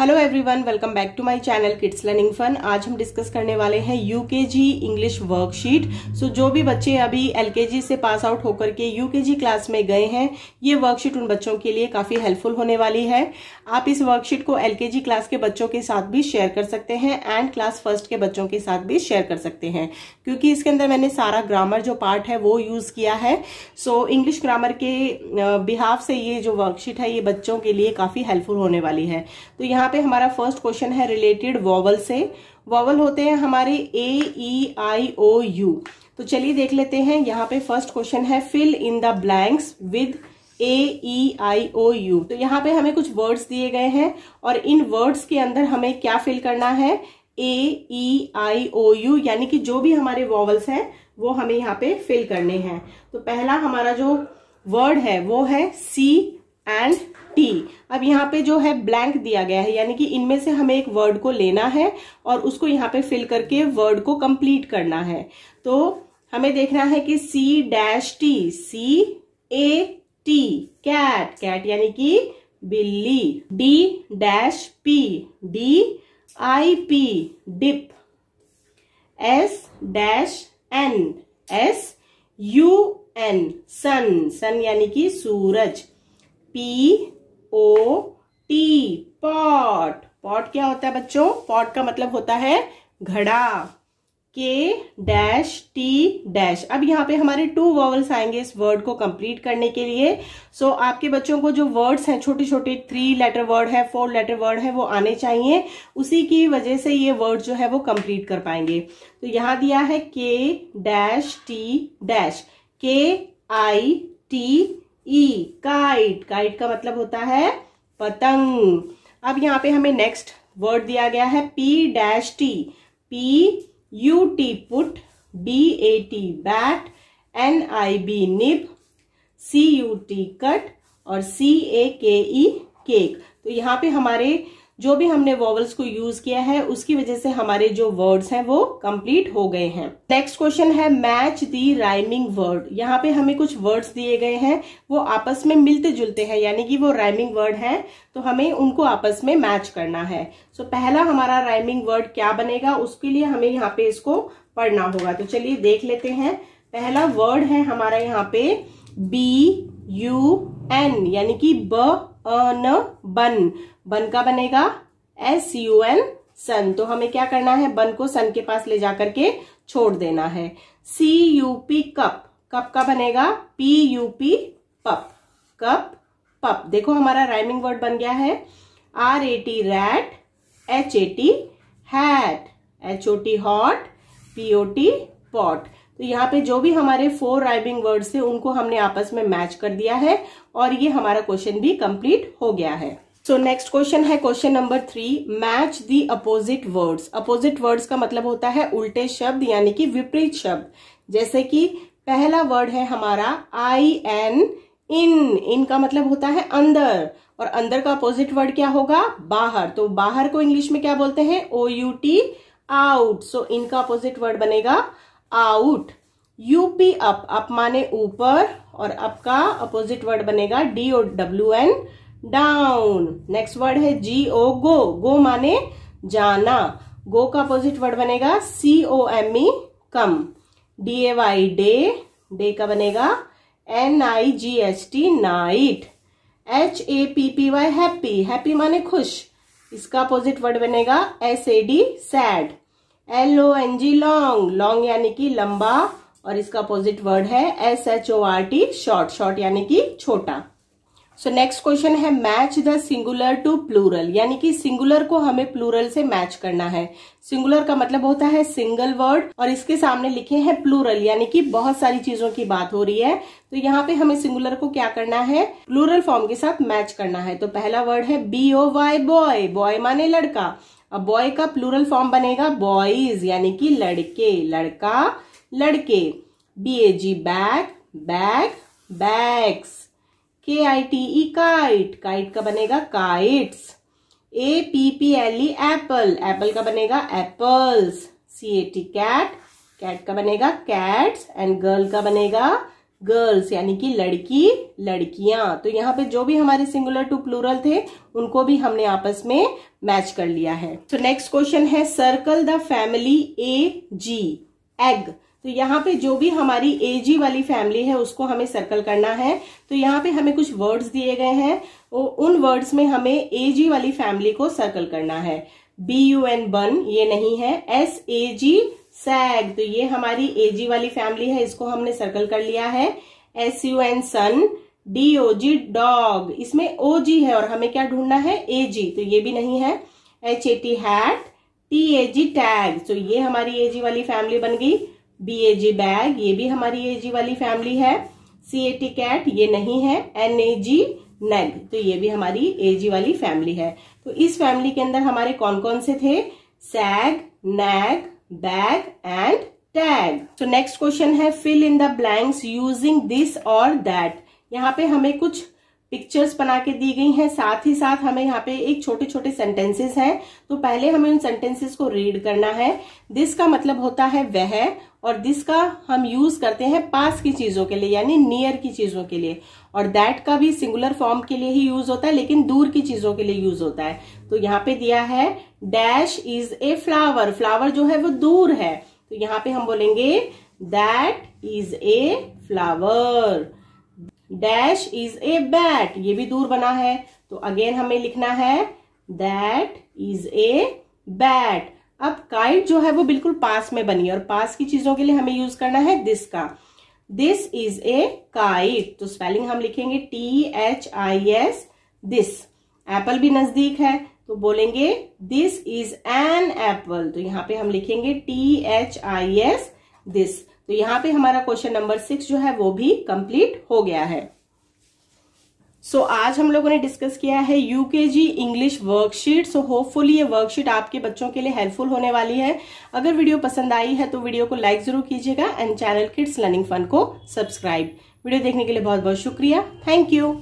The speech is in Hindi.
hello everyone welcome back to my channel kids learning fun आज हम डिस्कस करने वाले हैं यूकेजी इंग्लिश वर्कशीट सो जो भी बच्चे अभी एलकेजी से पास आउट होकर के यूकेजी क्लास में गए हैं ये वर्कशीट उन बच्चों के लिए काफ़ी हेल्पफुल होने वाली है आप इस वर्कशीट को एलकेजी क्लास के बच्चों के साथ भी शेयर कर सकते हैं एंड क्लास फर्स्ट के बच्चों के साथ भी शेयर कर सकते हैं क्योंकि इसके अंदर मैंने सारा ग्रामर जो पार्ट है वो यूज़ किया है सो इंग्लिश ग्रामर के बिहाफ से ये जो वर्कशीट है ये बच्चों के लिए काफ़ी हेल्पफुल होने वाली है तो यहाँ यहाँ पे हमारा फर्स्ट क्वेश्चन है रिलेटेड वॉवल से वॉवल होते हैं हमारे ए ई आई ओ यू तो चलिए देख लेते हैं यहाँ पे फर्स्ट क्वेश्चन है fill in the blanks with A E I O U तो यहाँ पे हमें कुछ वर्ड्स दिए गए हैं और इन वर्ड्स के अंदर हमें क्या फिल करना है ए ई आई ओ यू यानी कि जो भी हमारे वॉवल्स हैं वो हमें यहाँ पे फिल करने हैं तो पहला हमारा जो वर्ड है वो है सी एंड टी अब यहाँ पे जो है ब्लैंक दिया गया है यानी कि इनमें से हमें एक वर्ड को लेना है और उसको यहाँ पे फिल करके वर्ड को कंप्लीट करना है तो हमें देखना है कि C dash T C A T cat cat यानी कि बिल्ली D dash P D I P dip S dash N S U N sun sun यानी कि सूरज P O T pot pot क्या होता है बच्चों पॉट का मतलब होता है घड़ा के डैश टी डैश अब यहाँ पे हमारे टू वर्वल्स आएंगे इस वर्ड को कंप्लीट करने के लिए सो so, आपके बच्चों को जो वर्ड्स हैं छोटे छोटे थ्री लेटर वर्ड है फोर लेटर वर्ड है वो आने चाहिए उसी की वजह से ये वर्ड जो है वो कंप्लीट कर पाएंगे तो यहाँ दिया है के dash T dash K I T E kite kite का मतलब होता है पतंग अब यहाँ पे हमें नेक्स्ट वर्ड दिया गया है P dash T P U T put B A T bat N I B nib C U T cut और सी ए के ई केक तो यहाँ पे हमारे जो भी हमने वॉवल्स को यूज किया है उसकी वजह से हमारे जो वर्ड्स हैं वो कंप्लीट हो गए हैं नेक्स्ट क्वेश्चन है मैच दी राइमिंग वर्ड यहाँ पे हमें कुछ वर्ड्स दिए गए हैं वो आपस में मिलते जुलते हैं यानी कि वो राइमिंग वर्ड है तो हमें उनको आपस में मैच करना है सो so, पहला हमारा राइमिंग वर्ड क्या बनेगा उसके लिए हमें यहाँ पे इसको पढ़ना होगा तो चलिए देख लेते हैं पहला वर्ड है हमारा यहाँ पे बी यू एन यानी कि ब न बन बन का बनेगा एस यू एन सन तो हमें क्या करना है बन को सन के पास ले जाकर के छोड़ देना है C U P cup cup का बनेगा P U P pup cup pup देखो हमारा राइमिंग वर्ड बन गया है R A T rat H A T hat H O T hot P O T pot तो यहाँ पे जो भी हमारे फोर राइबिंग वर्ड्स थे उनको हमने आपस में मैच कर दिया है और ये हमारा क्वेश्चन भी कंप्लीट हो गया है सो नेक्स्ट क्वेश्चन है question number three match the opposite words opposite words का मतलब होता है उल्टे शब्द यानी कि विपरीत शब्द जैसे कि पहला वर्ड है हमारा आई एन इन इन का मतलब होता है अंदर और अंदर का अपोजिट वर्ड क्या होगा बाहर तो बाहर को इंग्लिश में क्या बोलते हैं O U T out so इनका अपोजिट वर्ड बनेगा out U P up up माने ऊपर और अप का अपोजिट वर्ड बनेगा D O W N down next word है जी ओ गो गो माने जाना गो का अपोजिट वर्ड बनेगा C O M E come D A Y day day का बनेगा N I G H T night H A P P Y happy happy माने खुश इसका अपोजिट वर्ड बनेगा S A D sad L O N G long long यानी कि लंबा और इसका अपोजिट वर्ड है S H O R T short short यानी कि छोटा सो नेक्स्ट क्वेश्चन है match the singular to plural यानी कि सिंगुलर को हमें प्लूरल से मैच करना है सिंगुलर का मतलब होता है सिंगल वर्ड और इसके सामने लिखे हैं प्लूरल यानी कि बहुत सारी चीजों की बात हो रही है तो यहाँ पे हमें सिंगुलर को क्या करना है प्लूरल फॉर्म के साथ मैच करना है तो पहला वर्ड है B O Y boy boy माने लड़का अब बॉय का प्लूरल फॉर्म बनेगा बॉयज यानी कि लड़के लड़का लड़के B A G bag bag bags K I T E kite kite का बनेगा kites A P P L E apple apple का बनेगा apples C A T cat cat का बनेगा कैट्स एंड गर्ल का बनेगा गर्ल्स यानी कि लड़की लड़कियां तो यहाँ पे जो भी हमारे सिंगुलर टू प्लूरल थे उनको भी हमने आपस में मैच कर लिया है तो नेक्स्ट क्वेश्चन है circle the family E G egg तो यहाँ पे जो भी हमारी एजी वाली फैमिली है उसको हमें सर्कल करना है तो यहाँ पे हमें कुछ वर्ड्स दिए गए हैं उन वर्ड्स में हमें एजी वाली फैमिली को सर्कल करना है बी यू एन बन ये नहीं है एस ए जी सैग तो ये हमारी एजी वाली फैमिली है इसको हमने सर्कल कर लिया है S U N sun D O G dog इसमें ओ जी है और हमें क्या ढूंढना है ए जी तो ये भी नहीं है H A T hat T A G tag तो ये हमारी एजी वाली फैमिली बन गई बी ए जी बैग ये भी हमारी एजी वाली फैमिली है सी ए टी कैट ये नहीं है एन ए जी नेग तो ये भी हमारी एजी वाली फैमिली है तो इस फैमिली के अंदर हमारे कौन कौन से थे sag nag bag and tag तो नेक्स्ट क्वेश्चन है fill in the blanks using this और दैट यहाँ पे हमें कुछ पिक्चर्स बना के दी गई हैं साथ ही साथ हमें यहाँ पे एक छोटे छोटे सेंटेंसेस हैं तो पहले हमें उन सेंटेंसेस को रीड करना है दिस का मतलब होता है वह और दिस का हम यूज करते हैं पास की चीजों के लिए यानी नियर की चीजों के लिए और दैट का भी सिंगुलर फॉर्म के लिए ही यूज होता है लेकिन दूर की चीजों के लिए यूज होता है तो यहाँ पे दिया है dash is a flower flower जो है वो दूर है तो यहाँ पे हम बोलेंगे that is a flower dash is a bat ये भी दूर बना है तो अगेन हमें लिखना है दैट इज ए बैट अब काइट जो है वो बिल्कुल पास में बनी है और पास की चीजों के लिए हमें यूज करना है दिस का दिस इज ए काइट तो स्पेलिंग हम लिखेंगे T H I S this apple भी नजदीक है तो बोलेंगे दिस इज एन एप्पल तो यहाँ पे हम लिखेंगे T H I S this तो यहां पे हमारा क्वेश्चन नंबर सिक्स जो है वो भी कंप्लीट हो गया है सो so, आज हम लोगों ने डिस्कस किया है UKG English worksheet so hopefully ये वर्कशीट आपके बच्चों के लिए हेल्पफुल होने वाली है अगर वीडियो पसंद आई है तो वीडियो को लाइक जरूर कीजिएगा and channel kids learning fun को सब्सक्राइब वीडियो देखने के लिए बहुत बहुत शुक्रिया थैंक यू